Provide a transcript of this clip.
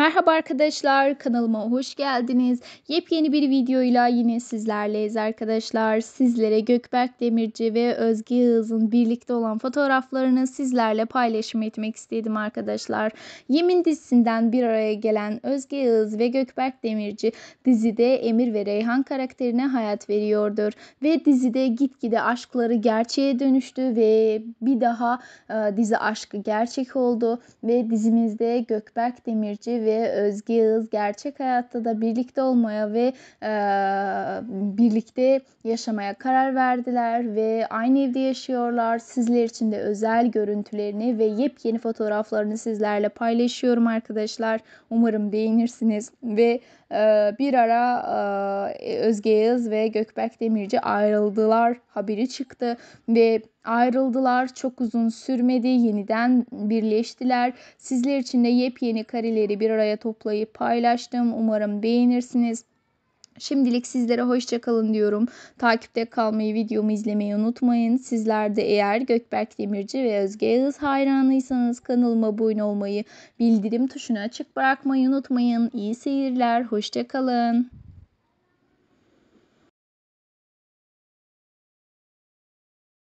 Merhaba arkadaşlar kanalıma hoş geldiniz. Yepyeni bir videoyla yine sizlerleyiz arkadaşlar. Sizlere Gökberk Demirci ve Özge Yağız'ın birlikte olan fotoğraflarını sizlerle paylaşım etmek istedim arkadaşlar. Yemin dizisinden bir araya gelen Özge Yağız ve Gökberk Demirci dizide Emir ve Reyhan karakterine hayat veriyordur. Ve dizide gitgide aşkları gerçeğe dönüştü ve bir daha e, dizi aşkı gerçek oldu. Ve dizimizde Gökberk Demirci ve ve Özge Yağız gerçek hayatta da birlikte olmaya ve e, birlikte yaşamaya karar verdiler ve aynı evde yaşıyorlar. Sizler için de özel görüntülerini ve yepyeni fotoğraflarını sizlerle paylaşıyorum arkadaşlar. Umarım beğenirsiniz ve e, bir ara e, Özge Yağız ve Gökberk Demirci ayrıldılar haberi çıktı ve ayrıldılar. Çok uzun sürmedi. Yeniden birleştiler. Sizler için de yepyeni kareleri bir araya toplayıp paylaştım. Umarım beğenirsiniz. Şimdilik sizlere hoşçakalın diyorum. Takipte kalmayı, videomu izlemeyi unutmayın. Sizler de eğer Gökberk Demirci ve Özge Yağız hayranıysanız kanalıma abone olmayı, bildirim tuşuna açık bırakmayı unutmayın. İyi seyirler, hoşçakalın.